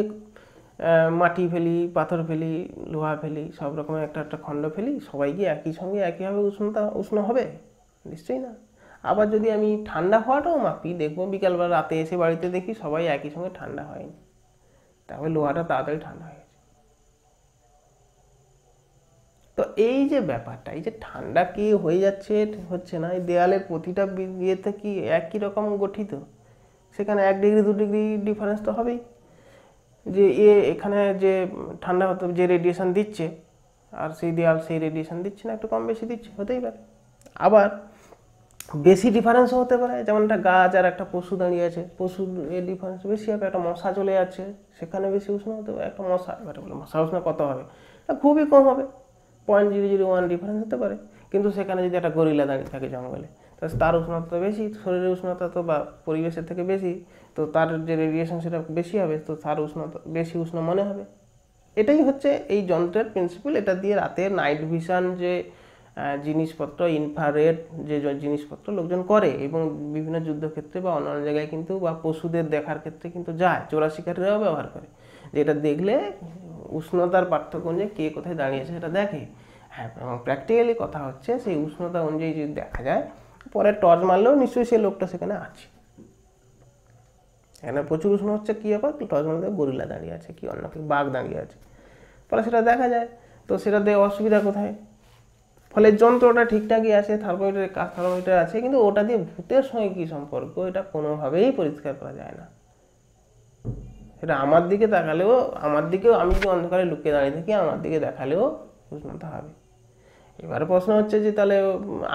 মাটি ফেলি পাথর ফেলি লোহা ফেলি সব রকমের একটা একটা খণ্ড ফেলি সবাই গিয়ে একই সঙ্গে একইভাবে উষ্ণতা উষ্ণ হবে নিশ্চয়ই না আবার যদি আমি ঠান্ডা হওয়াটাও মাপি দেখবো বিকালবেলা রাতে এসে বাড়িতে দেখি সবাই একই সঙ্গে ঠান্ডা হয়নি তাহলে লোহাটা তাড়াতাড়ি ঠান্ডা হয় তো এই যে ব্যাপারটা এই যে ঠান্ডা কি হয়ে যাচ্ছে হচ্ছে না এই দেয়ালের প্রতিটা ইয়েতে কি একই রকম গঠিত সেখানে এক ডিগ্রি দু ডিগ্রি ডিফারেন্স তো হবেই যে এ এখানে যে ঠান্ডা হতো যে রেডিয়েশান দিচ্ছে আর সেই দেয়াল সেই রেডিয়েশান দিচ্ছে না একটু কম বেশি দিচ্ছে হতেই পারে আবার বেশি ডিফারেন্সও হতে পারে যেমন একটা গাছ আর একটা পশু দাঁড়িয়ে আছে পশুর এ ডিফারেন্স বেশি হবে একটা মশা চলে যাচ্ছে সেখানে বেশি উষ্ণ হতে পারে একটা মশা এবারে বলে মশা উষ্ণ কত হবে খুবই কম হবে point zero zero one difference হতে পারে কিন্তু সেখানে যদি একটা গরিলা দাঁড়িয়ে থাকে জঙ্গলে তার উষ্ণতা বেশি শরীরের উষ্ণতা তো বা পরিবেশের থেকে বেশি তো তার যে রেডিয়েশন সেটা বেশি হবে তো তার উষ্ণতা বেশি উষ্ণ মনে হবে এটাই হচ্ছে এই যন্ত্রের প্রিন্সিপাল এটা দিয়ে রাতে নাইট ভিশন যে জিনিসপত্র ইনফ্রারেড যে জিনিসপত্র লোকজন করে এবং বিভিন্ন যুদ্ধক্ষেত্রে বা অন্যান্য জায়গায় কিন্তু বা পশুদের দেখার ক্ষেত্রে কিন্তু যায় চোরা শিকারীরাও ব্যবহার করে যেটা দেখলে উষ্ণতার পার্থক্য অনুযায়ী কে কোথায় দাঁড়িয়েছে সেটা দেখে হ্যাঁ প্র্যাকটিক্যালি কথা হচ্ছে সেই উষ্ণতা অনুযায়ী যদি দেখা যায় পরে টর্চ মারলেও নিশ্চয়ই সেই লোকটা সেখানে আছে এখানে প্রচুর উষ্ণ হচ্ছে কী ব্যাপার টর্চ মারলে গরিলা দাঁড়িয়ে আছে কি অন্য কি বাঘ দাঁড়িয়ে আছে ফলে সেটা দেখা যায় তো সেটাতে অসুবিধা কোথায় ফলে যন্ত্রটা ঠিকঠাকই আছে থার্মোমিটার কাজ থার্মোমিটার আছে কিন্তু ওটা দিয়ে ভূতের সঙ্গে কী সম্পর্ক এটা কোনোভাবেই পরিষ্কার করা যায় না সেটা আমার দিকে তাকালেও আমার দিকেও আমি যদি অন্ধকারে লুকিয়ে দাঁড়িয়ে থাকি আমার দিকে দেখালেও উষ্ণতা হবে এবার প্রশ্ন হচ্ছে যে তাহলে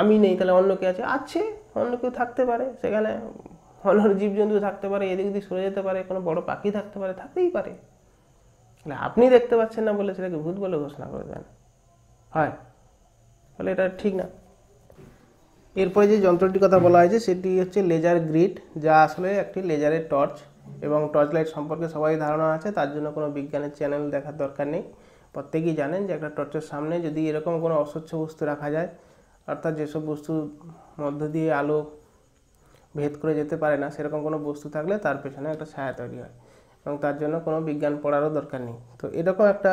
আমি নেই তাহলে অন্য কে আছে আছে অন্য কেউ থাকতে পারে সেখানে অন্য জীবজন্তু থাকতে পারে এদিক দিক সরে যেতে পারে কোনো বড় পাখি থাকতে পারে থাকতেই পারে তাহলে আপনি দেখতে পাচ্ছেন না বলে সেটাকে ভূত বলে ঘোষণা করে দেন হয় তাহলে এটা ঠিক না এরপরে যে যন্ত্রটির কথা বলা হয়েছে সেটি হচ্ছে লেজার গ্রিড যা আসলে একটি লেজারের টর্চ এবং টর্চ লাইট সম্পর্কে সবাই ধারণা আছে তার জন্য কোনো বিজ্ঞানের চ্যানেল দেখার দরকার নেই প্রত্যেকেই জানেন যে একটা টর্চের সামনে যদি এরকম কোনো অস্বচ্ছ বস্তু রাখা যায় অর্থাৎ যেসব বস্তুর মধ্য দিয়ে আলো ভেদ করে যেতে পারে না সেরকম কোনো বস্তু থাকলে তার পেছনে একটা ছায়া তৈরি হয় এবং তার জন্য কোনো বিজ্ঞান পড়ারও দরকার নেই তো এরকম একটা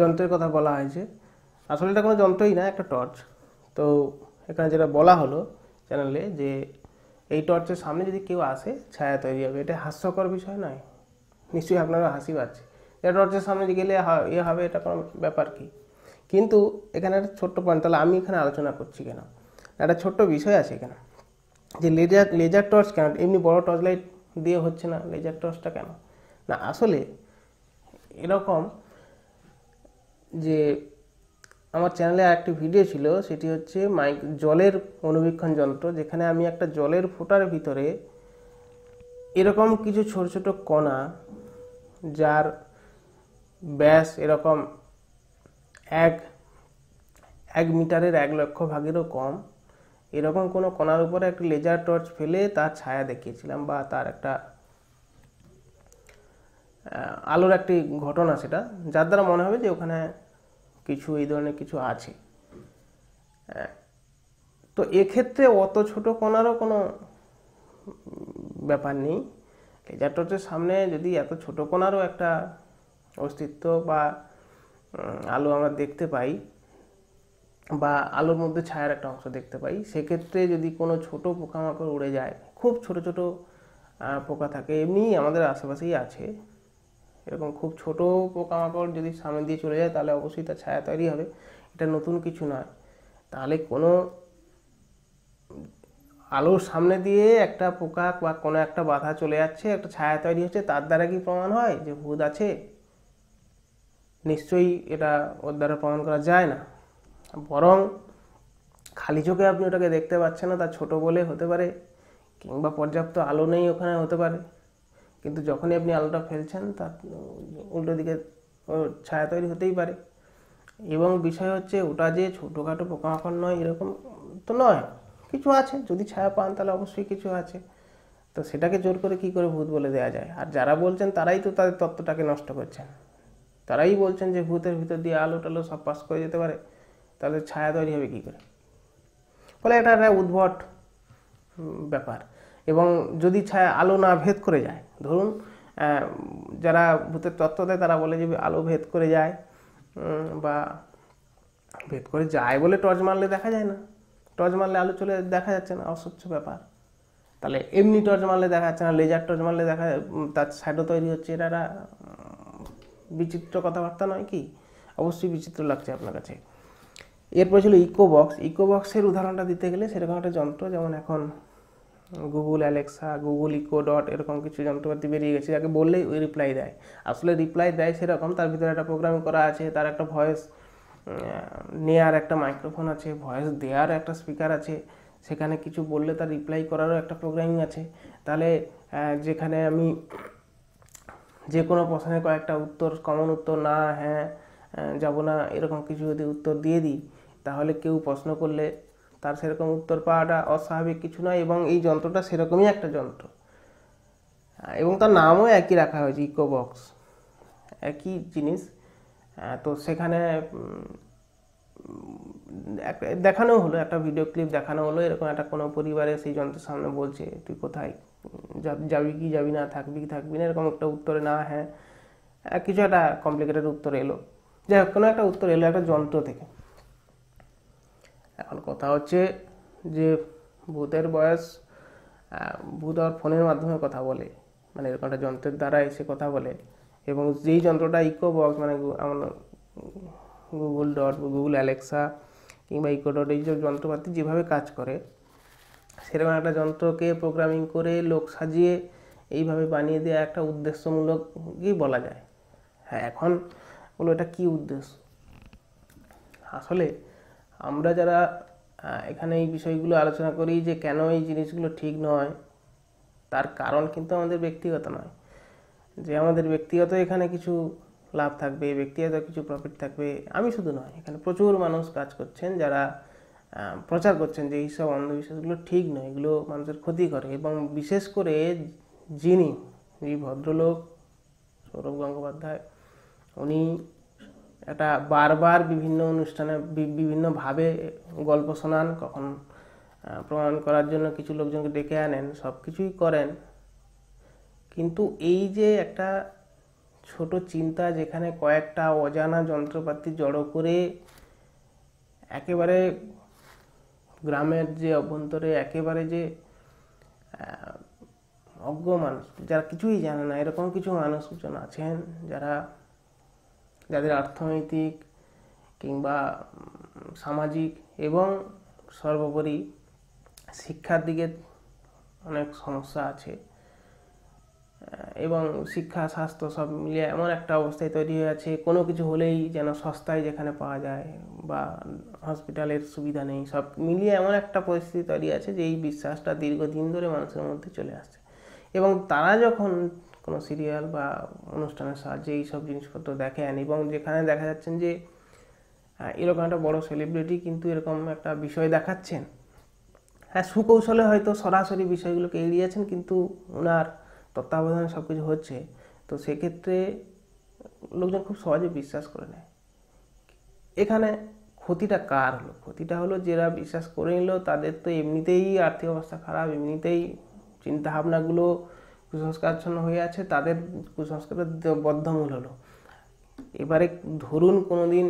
যন্ত্রের কথা বলা হয়েছে আসলে এটা কোনো যন্ত্রই না একটা টর্চ তো এখানে যেটা বলা হলো চ্যানেলে যে এই টর্চের সামনে যদি কেউ আসে ছায়া তৈরি হবে এটা হাস্যকর বিষয় নয় নিশ্চয়ই আপনারা হাসি পাচ্ছে এটা টর্চের সামনে গেলে ইয়ে হবে এটা কোনো ব্যাপার কি কিন্তু এখানে একটা ছোট্ট পয়েন্ট তাহলে আমি এখানে আলোচনা করছি কেন একটা ছোট্ট বিষয় আছে এখানে যে লেজার লেজার টর্চ কেন এমনি বড় টর্চ লাইট দিয়ে হচ্ছে না লেজার টর্চটা কেন না আসলে এরকম যে আমার চ্যানেলে আরেকটি ভিডিও ছিল সেটি হচ্ছে মাইক জলের অনুবীক্ষণ যন্ত্র যেখানে আমি একটা জলের ফোটার ভিতরে এরকম কিছু ছোট ছোট কণা যার ব্যাস এরকম এক এক মিটারের এক লক্ষ ভাগেরও কম এরকম কোনো কণার উপরে একটা লেজার টর্চ ফেলে তার ছায়া দেখিয়েছিলাম বা তার একটা আলোর একটি ঘটনা সেটা যার দ্বারা মনে হবে যে ওখানে কিছু এই ধরনের কিছু আছে হ্যাঁ। তো এক্ষেত্রে অত ছোট কণারও কোনো ব্যাপার নেই লেজার টর্চের সামনে যদি এত ছোট কণারও একটা অস্তিত্ব বা আলো আমরা দেখতে পাই বা আলোর মধ্যে ছায়ার একটা অংশ দেখতে পাই সেক্ষেত্রে যদি কোনো ছোট পোকামাকড় উড়ে যায় খুব ছোট ছোট পোকা থাকে এমনি আমাদের আশেপাশেই আছে এরকম খুব ছোট পোকামাকড় যদি সামনে দিয়ে চলে যায় তাহলে অবশ্যই তার ছায়া তৈরি হবে এটা নতুন কিছু নয় তাহলে কোনো আলোর সামনে দিয়ে একটা পোকা বা কোনো একটা বাধা চলে যাচ্ছে একটা ছায়া তৈরি হচ্ছে তার দ্বারা কি প্রমাণ হয় যে ভূত আছে নিশ্চয়ই এটা ওর দ্বারা প্রমাণ করা যায় না বরং খালি চোখে আপনি ওটাকে দেখতে পাচ্ছেন না তা ছোট বলে হতে পারে কিংবা পর্যাপ্ত আলো নেই ওখানে হতে পারে কিন্তু যখনই আপনি আলোটা ফেলছেন তার উল্টো দিকে ছায়া তৈরি হতেই পারে এবং বিষয় হচ্ছে ওটা যে ছোটোখাটো পোকামাকড় নয় এরকম তো নয় কিছু আছে যদি ছায়া পান তাহলে অবশ্যই কিছু আছে তো সেটাকে জোর করে কি করে ভূত বলে দেওয়া যায় আর যারা বলছেন তারাই তো তাদের তত্ত্বটাকে নষ্ট করছেন তারাই বলছেন যে ভূতের ভিতর দিয়ে আলো টালো সব পাস করে যেতে পারে তাহলে ছায়া তৈরি হবে কী করে ফলে এটা একটা উদ্ভট ব্যাপার এবং যদি ছায়া আলো না ভেদ করে যায় ধরুন যারা ভূতের তত্ত্ব দেয় তারা বলে যে আলো ভেদ করে যায় বা ভেদ করে যায় বলে টর্চ মারলে দেখা যায় না টর্চ মারলে আলো চলে দেখা যাচ্ছে না অস্বচ্ছ ব্যাপার তাহলে এমনি টর্চ মারলে দেখা যাচ্ছে না লেজার টর্চ মারলে দেখা তার শ্যাডো তৈরি হচ্ছে এটা বিচিত্র কথাবার্তা নয় কি অবশ্যই বিচিত্র লাগছে আপনার কাছে এরপর ছিল ইকোবক্স ইকোবক্সের উদাহরণটা দিতে গেলে সেরকম একটা যন্ত্র যেমন এখন Google Alexa Google Echo Dot এরকম কিছু যন্ত্রপাতি বেরিয়ে গেছে যাকে বললেই ওই রিপ্লাই দেয় আসলে রিপ্লাই দেয় সেরকম তার ভিতরে একটা প্রোগ্রাম করা আছে তার একটা ভয়েস নেয়ার একটা মাইক্রোফোন আছে ভয়েস দেওয়ার একটা স্পিকার আছে সেখানে কিছু বললে তার রিপ্লাই করারও একটা প্রোগ্রামিং আছে তাহলে যেখানে আমি যে কোনো প্রশ্নের কয়েকটা উত্তর কমন উত্তর না হ্যাঁ যাব না এরকম কিছু যদি উত্তর দিয়ে দিই তাহলে কেউ প্রশ্ন করলে তার সেরকম উত্তর পাওয়াটা অস্বাভাবিক কিছু নয় এবং এই যন্ত্রটা সেরকমই একটা যন্ত্র এবং তার নামও একই রাখা হয়েছে ইকোবক্স একই জিনিস তো সেখানে দেখানো হলো একটা ভিডিও ক্লিপ দেখানো হলো এরকম একটা কোনো পরিবারে সেই যন্ত্রের সামনে বলছে তুই কোথায় যাবি কি যাবি না থাকবি কি থাকবি না এরকম একটা উত্তরে না হ্যাঁ কিছু একটা কমপ্লিকেটেড উত্তর এলো যাই হোক কোনো একটা উত্তর এলো একটা যন্ত্র থেকে এখন কথা হচ্ছে যে ভূতের বয়স ভূত আর ফোনের মাধ্যমে কথা বলে মানে এরকম একটা যন্ত্রের দ্বারা এসে কথা বলে এবং যেই যন্ত্রটা ইকো বক্স মানে আমার গুগল ডট গুগল অ্যালেক্সা কিংবা ইকো ডট এইসব যন্ত্রপাতি যেভাবে কাজ করে সেরকম একটা যন্ত্রকে প্রোগ্রামিং করে লোক সাজিয়ে এইভাবে বানিয়ে দেওয়া একটা উদ্দেশ্যমূলকই বলা যায় হ্যাঁ এখন বলো এটা কী উদ্দেশ্য আসলে আমরা যারা এখানে এই বিষয়গুলো আলোচনা করি যে কেন এই জিনিসগুলো ঠিক নয় তার কারণ কিন্তু আমাদের ব্যক্তিগত নয় যে আমাদের ব্যক্তিগত এখানে কিছু লাভ থাকবে ব্যক্তিগত কিছু প্রফিট থাকবে আমি শুধু নয় এখানে প্রচুর মানুষ কাজ করছেন যারা প্রচার করছেন যে এইসব অন্ধবিশ্বাসগুলো ঠিক নয় এগুলো মানুষের ক্ষতি করে এবং বিশেষ করে যিনি যিনি ভদ্রলোক সৌরভ গঙ্গোপাধ্যায় উনি এটা বারবার বিভিন্ন অনুষ্ঠানে বিভিন্নভাবে গল্প শোনান কখন প্রমাণ করার জন্য কিছু লোকজনকে ডেকে আনেন সব কিছুই করেন কিন্তু এই যে একটা ছোট চিন্তা যেখানে কয়েকটা অজানা যন্ত্রপাতি জড়ো করে একেবারে গ্রামের যে অভ্যন্তরে একেবারে যে অজ্ঞ মানুষ যারা কিছুই জানে না এরকম কিছু মানুষজন আছেন যারা যাদের অর্থনৈতিক কিংবা সামাজিক এবং সর্বোপরি শিক্ষার দিকে অনেক সমস্যা আছে এবং শিক্ষা স্বাস্থ্য সব মিলিয়ে এমন একটা অবস্থায় তৈরি হয়ে আছে কোনো কিছু হলেই যেন সস্তায় যেখানে পাওয়া যায় বা হসপিটালের সুবিধা নেই সব মিলিয়ে এমন একটা পরিস্থিতি তৈরি আছে যে এই বিশ্বাসটা দীর্ঘদিন ধরে মানুষের মধ্যে চলে আসছে এবং তারা যখন কোনো সিরিয়াল বা অনুষ্ঠানের সাহায্যে এই সব জিনিসপত্র দেখেন এবং যেখানে দেখা যাচ্ছেন যে এরকম একটা বড় সেলিব্রিটি কিন্তু এরকম একটা বিষয় দেখাচ্ছেন হ্যাঁ সুকৌশলে হয়তো সরাসরি বিষয়গুলোকে এড়িয়েছেন কিন্তু ওনার তত্ত্বাবধানে সব কিছু হচ্ছে তো সেক্ষেত্রে লোকজন খুব সহজে বিশ্বাস করে নেয় এখানে ক্ষতিটা কার হলো ক্ষতিটা হলো যারা বিশ্বাস করে নিল তাদের তো এমনিতেই আর্থিক অবস্থা খারাপ এমনিতেই চিন্তাভাবনাগুলো আচ্ছন্ন হয়ে আছে তাদের কুসংস্কারের বদ্ধমূল হলো এবারে ধরুন কোনো দিন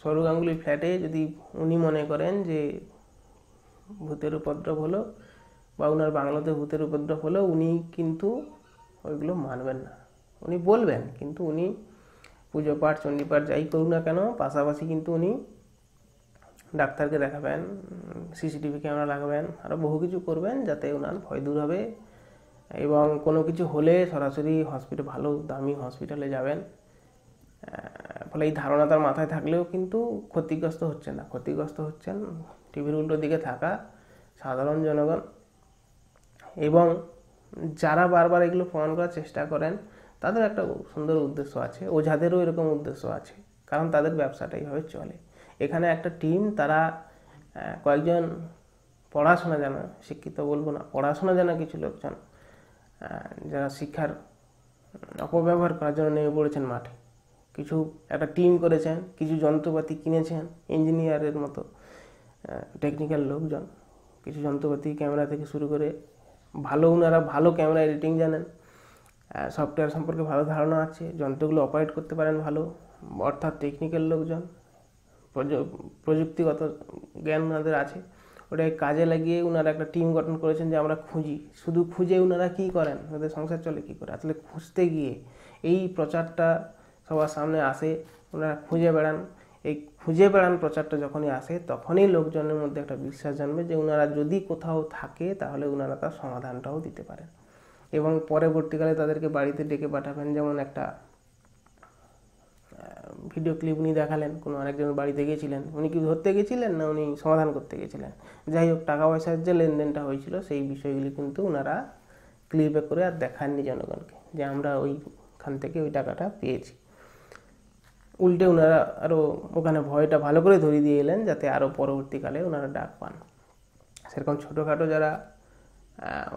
সৌরভ ফ্ল্যাটে যদি উনি মনে করেন যে ভূতের উপদ্রব হলো বা ওনার বাংলাতে ভূতের উপদ্রব হলো উনি কিন্তু ওইগুলো মানবেন না উনি বলবেন কিন্তু উনি পুজো পাঠ চণ্ডীপাঠ যাই করুক না কেন পাশাপাশি কিন্তু উনি ডাক্তারকে দেখাবেন সিসিটিভি ক্যামেরা লাগাবেন আরও বহু কিছু করবেন যাতে ওনার ভয় দূর হবে এবং কোনো কিছু হলে সরাসরি হসপিটাল ভালো দামি হসপিটালে যাবেন ফলে এই ধারণা তার মাথায় থাকলেও কিন্তু ক্ষতিগ্রস্ত হচ্ছে না ক্ষতিগ্রস্ত হচ্ছেন টিভির উল্টো দিকে থাকা সাধারণ জনগণ এবং যারা বারবার এগুলো প্রমাণ করার চেষ্টা করেন তাদের একটা সুন্দর উদ্দেশ্য আছে ওঝাদেরও এরকম উদ্দেশ্য আছে কারণ তাদের ব্যবসাটা এইভাবে চলে এখানে একটা টিম তারা কয়েকজন পড়াশোনা জানা শিক্ষিত বলবো না পড়াশোনা জানা কিছু লোকজন যারা শিক্ষার অপব্যবহার করার জন্য নেমে পড়েছেন মাঠে কিছু একটা টিম করেছেন কিছু যন্ত্রপাতি কিনেছেন ইঞ্জিনিয়ারের মতো টেকনিক্যাল লোকজন কিছু যন্ত্রপাতি ক্যামেরা থেকে শুরু করে ভালো ওনারা ভালো ক্যামেরা এডিটিং জানেন সফটওয়্যার সম্পর্কে ভালো ধারণা আছে যন্ত্রগুলো অপারেট করতে পারেন ভালো অর্থাৎ টেকনিক্যাল লোকজন প্রযুক্তিগত জ্ঞান ওনাদের আছে ওটাকে কাজে লাগিয়ে ওনারা একটা টিম গঠন করেছেন যে আমরা খুঁজি শুধু খুঁজে ওনারা কী করেন ওদের সংসার চলে কী করে আসলে খুঁজতে গিয়ে এই প্রচারটা সবার সামনে আসে ওনারা খুঁজে বেড়ান এই খুঁজে বেড়ান প্রচারটা যখনই আসে তখনই লোকজনের মধ্যে একটা বিশ্বাস জন্মে যে ওনারা যদি কোথাও থাকে তাহলে ওনারা তার সমাধানটাও দিতে পারেন এবং পরবর্তীকালে তাদেরকে বাড়িতে ডেকে পাঠাবেন যেমন একটা ভিডিও ক্লিপ উনি দেখালেন কোনো আরেকজনের বাড়িতে গিয়েছিলেন উনি কি ধরতে গেছিলেন না উনি সমাধান করতে গেছিলেন যাই হোক টাকা পয়সার যে লেনদেনটা হয়েছিল সেই বিষয়গুলি কিন্তু ওনারা ক্লিপে করে আর দেখাননি জনগণকে যে আমরা ওইখান থেকে ওই টাকাটা পেয়েছি উল্টে ওনারা আরও ওখানে ভয়টা ভালো করে ধরিয়ে দিয়ে এলেন যাতে আরও পরবর্তীকালে ওনারা ডাক পান সেরকম ছোটোখাটো যারা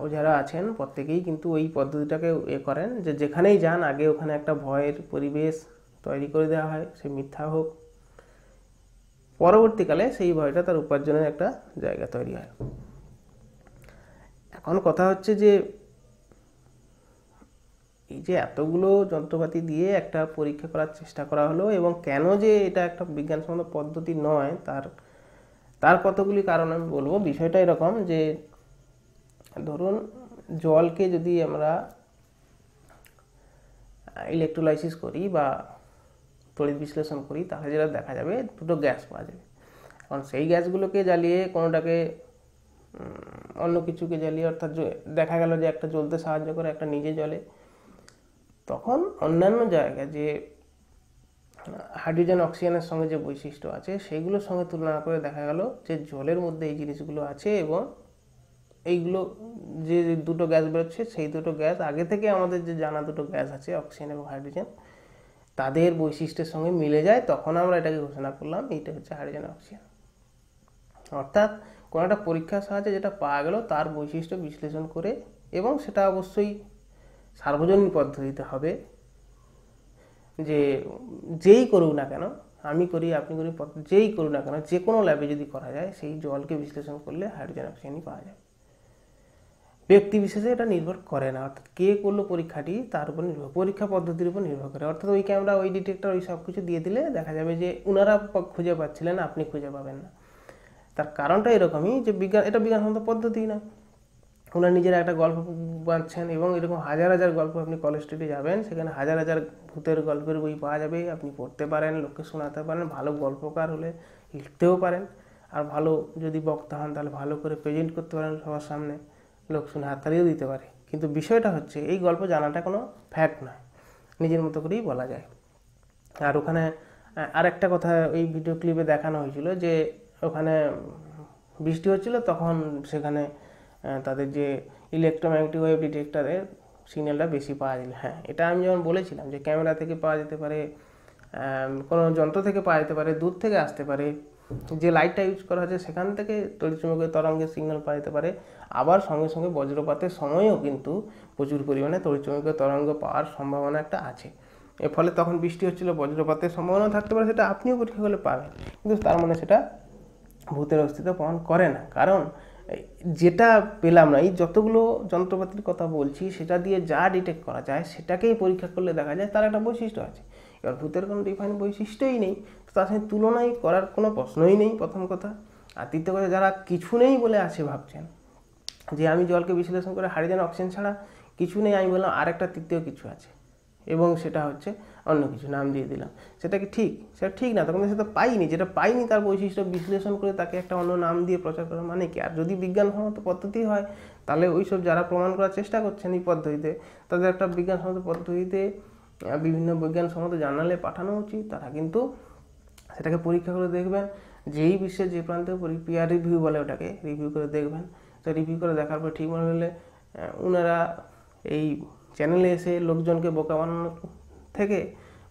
ও যারা আছেন প্রত্যেকেই কিন্তু ওই পদ্ধতিটাকে এ করেন যে যেখানেই যান আগে ওখানে একটা ভয়ের পরিবেশ তৈরি করে দেওয়া হয় সে মিথ্যা হোক পরবর্তীকালে সেই ভয়টা তার উপার্জনের একটা জায়গা তৈরি হয় এখন কথা হচ্ছে যে এই যে এতগুলো যন্ত্রপাতি দিয়ে একটা পরীক্ষা করার চেষ্টা করা হলো এবং কেন যে এটা একটা বিজ্ঞানসম্মত পদ্ধতি নয় তার তার কতগুলি কারণ আমি বলবো বিষয়টা এরকম যে ধরুন জলকে যদি আমরা ইলেকট্রোলাইসিস করি বা তড়িৎ বিশ্লেষণ করি তাহলে যেটা দেখা যাবে দুটো গ্যাস পাওয়া যাবে এখন সেই গ্যাসগুলোকে জ্বালিয়ে কোনোটাকে অন্য কিছুকে জ্বালিয়ে অর্থাৎ দেখা গেল যে একটা জ্বলতে সাহায্য করে একটা নিজে জ্বলে তখন অন্যান্য জায়গায় যে হাইড্রোজেন অক্সিজেনের সঙ্গে যে বৈশিষ্ট্য আছে সেগুলোর সঙ্গে তুলনা করে দেখা গেল যে জলের মধ্যে এই জিনিসগুলো আছে এবং এইগুলো যে দুটো গ্যাস বেরোচ্ছে সেই দুটো গ্যাস আগে থেকে আমাদের যে জানা দুটো গ্যাস আছে অক্সিজেন এবং হাইড্রোজেন তাদের বৈশিষ্ট্যের সঙ্গে মিলে যায় তখন আমরা এটাকে ঘোষণা করলাম এইটা হচ্ছে হাইড্রোজেন অক্সিজেন অর্থাৎ কোনো একটা পরীক্ষার সাহায্যে যেটা পাওয়া গেল তার বৈশিষ্ট্য বিশ্লেষণ করে এবং সেটা অবশ্যই সার্বজনীন পদ্ধতিতে হবে যে যেই করুক না কেন আমি করি আপনি করি যেই করুক না কেন যে কোনো ল্যাবে যদি করা যায় সেই জলকে বিশ্লেষণ করলে হাইড্রোজেন অক্সিজেনই পাওয়া যায় ব্যক্তি বিশেষে এটা নির্ভর করে না অর্থাৎ কে করলো পরীক্ষাটি তার উপর নির্ভর পরীক্ষা পদ্ধতির উপর নির্ভর করে অর্থাৎ ওই ক্যামেরা ওই ডিটেক্টর ওই সব কিছু দিয়ে দিলে দেখা যাবে যে ওনারা খুঁজে পাচ্ছিলেন আপনি খুঁজে পাবেন না তার কারণটা এরকমই যে বিজ্ঞান এটা বিজ্ঞানসম্মত পদ্ধতি না ওনার নিজেরা একটা গল্প বাঁধছেন এবং এরকম হাজার হাজার গল্প আপনি কলেজ স্ট্রিটে যাবেন সেখানে হাজার হাজার ভূতের গল্পের বই পাওয়া যাবে আপনি পড়তে পারেন লোককে শোনাতে পারেন ভালো গল্পকার হলে লিখতেও পারেন আর ভালো যদি বক্তা হন তাহলে ভালো করে প্রেজেন্ট করতে পারেন সবার সামনে হাত হাততালিও দিতে পারে কিন্তু বিষয়টা হচ্ছে এই গল্প জানাটা কোনো ফ্যাক্ট নয় নিজের মতো করেই বলা যায় আর ওখানে আর একটা কথা ওই ভিডিও ক্লিপে দেখানো হয়েছিল যে ওখানে বৃষ্টি হচ্ছিল তখন সেখানে তাদের যে ইলেকট্রোম্যাগনেটিক ওয়েভ ডিটেক্টরের সিগন্যালটা বেশি পাওয়া যায় হ্যাঁ এটা আমি যেমন বলেছিলাম যে ক্যামেরা থেকে পাওয়া যেতে পারে কোনো যন্ত্র থেকে পাওয়া যেতে পারে দূর থেকে আসতে পারে যে লাইটটা ইউজ করা হয়েছে সেখান থেকে তড়িৎচুম্বকীয় তরঙ্গের সিগন্যাল পাওয়া যেতে পারে আবার সঙ্গে সঙ্গে বজ্রপাতের সময়ও কিন্তু প্রচুর পরিমাণে তড়িৎচুম্বকীয় তরঙ্গ পাওয়ার সম্ভাবনা একটা আছে এর ফলে তখন বৃষ্টি হচ্ছিল বজ্রপাতের সম্ভাবনা থাকতে পারে সেটা আপনিও পরীক্ষা করলে পাবেন কিন্তু তার মানে সেটা ভূতের অস্তিত্ব প্রমাণ করে না কারণ যেটা পেলাম না এই যতগুলো যন্ত্রপাতির কথা বলছি সেটা দিয়ে যা ডিটেক্ট করা যায় সেটাকেই পরীক্ষা করলে দেখা যায় তার একটা বৈশিষ্ট্য আছে এবার ভূতের কোনো ডিফাইন বৈশিষ্ট্যই নেই তার সাথে তুলনাই করার কোনো প্রশ্নই নেই প্রথম কথা আর তৃতীয় কথা যারা কিছু নেই বলে আছে ভাবছেন যে আমি জলকে বিশ্লেষণ করে হাইড্রোজেন অক্সিজেন ছাড়া কিছু নেই আমি বললাম আরেকটা তৃতীয় কিছু আছে এবং সেটা হচ্ছে অন্য কিছু নাম দিয়ে দিলাম সেটা কি ঠিক সেটা ঠিক না তখন সেটা পাইনি যেটা পাইনি তার বৈশিষ্ট্য বিশ্লেষণ করে তাকে একটা অন্য নাম দিয়ে প্রচার করা মানে কি আর যদি বিজ্ঞানসম্মত পদ্ধতি হয় তাহলে ওইসব যারা প্রমাণ করার চেষ্টা করছেন এই পদ্ধতিতে তাদের একটা বিজ্ঞানসম্মত পদ্ধতিতে বিভিন্ন বিজ্ঞানসম্মত জার্নালে পাঠানো উচিত তারা কিন্তু সেটাকে পরীক্ষা করে দেখবেন যেই বিশ্বের যে প্রান্তে পিয়ার রিভিউ বলে ওটাকে রিভিউ করে দেখবেন তো রিভিউ করে দেখার পর ঠিক মনে হলে ওনারা এই চ্যানেলে এসে লোকজনকে বোকা বানানোর থেকে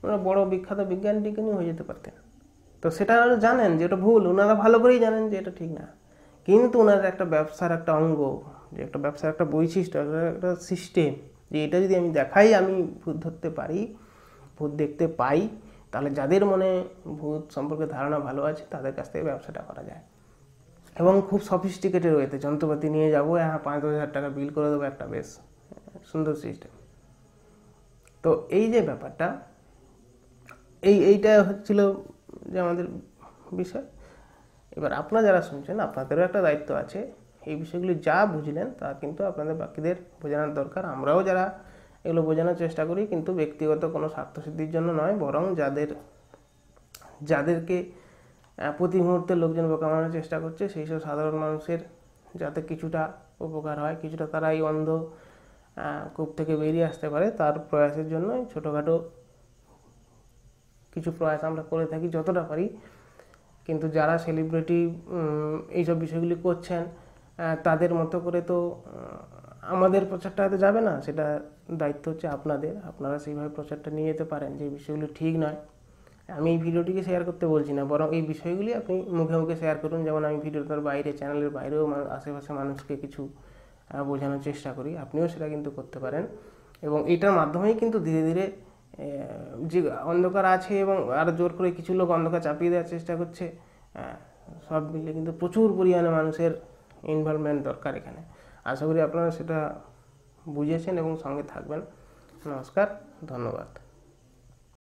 ওনারা বড় বিখ্যাত বিজ্ঞান বিজ্ঞানী হয়ে যেতে পারতেন তো সেটা জানেন যে এটা ভুল ওনারা ভালো করেই জানেন যে এটা ঠিক না কিন্তু ওনাদের একটা ব্যবসার একটা অঙ্গ যে একটা ব্যবসার একটা বৈশিষ্ট্য একটা সিস্টেম যে এটা যদি আমি দেখাই আমি ভূত ধরতে পারি ভূত দেখতে পাই তাহলে যাদের মনে ভূত সম্পর্কে ধারণা ভালো আছে তাদের কাছ থেকে ব্যবসাটা করা যায় এবং খুব সফিস্টিকেটেড ওয়েতে যন্ত্রপাতি নিয়ে যাবো হ্যাঁ পাঁচ দশ হাজার টাকা বিল করে দেবো একটা বেশ সুন্দর সিস্টেম তো এই যে ব্যাপারটা এই এইটা হচ্ছিল যে আমাদের বিষয় এবার আপনারা যারা শুনছেন আপনাদেরও একটা দায়িত্ব আছে এই বিষয়গুলি যা বুঝলেন তা কিন্তু আপনাদের বাকিদের বোঝানোর দরকার আমরাও যারা এগুলো বোঝানোর চেষ্টা করি কিন্তু ব্যক্তিগত কোনো স্বার্থসিদ্ধির জন্য নয় বরং যাদের যাদেরকে প্রতি মুহূর্তে লোকজন বোকা চেষ্টা করছে সেই সব সাধারণ মানুষের যাতে কিছুটা উপকার হয় কিছুটা তারা এই অন্ধ কূপ থেকে বেরিয়ে আসতে পারে তার প্রয়াসের জন্য ছোটোখাটো কিছু প্রয়াস আমরা করে থাকি যতটা পারি কিন্তু যারা সেলিব্রিটি এইসব বিষয়গুলি করছেন তাদের মতো করে তো আমাদের প্রচারটা হয়তো যাবে না সেটা দায়িত্ব হচ্ছে আপনাদের আপনারা সেইভাবে প্রচারটা নিয়ে যেতে পারেন যে বিষয়গুলো ঠিক নয় আমি এই ভিডিওটিকে শেয়ার করতে বলছি না বরং এই বিষয়গুলি আপনি মুখে মুখে শেয়ার করুন যেমন আমি ভিডিওটার বাইরে চ্যানেলের বাইরেও আশেপাশে মানুষকে কিছু বোঝানোর চেষ্টা করি আপনিও সেটা কিন্তু করতে পারেন এবং এটার মাধ্যমেই কিন্তু ধীরে ধীরে যে অন্ধকার আছে এবং আরও জোর করে কিছু লোক অন্ধকার চাপিয়ে দেওয়ার চেষ্টা করছে সব মিলে কিন্তু প্রচুর পরিমাণে মানুষের ইনভলভমেন্ট দরকার এখানে আশা করি আপনারা সেটা বুঝেছেন এবং সঙ্গে থাকবেন নমস্কার ধন্যবাদ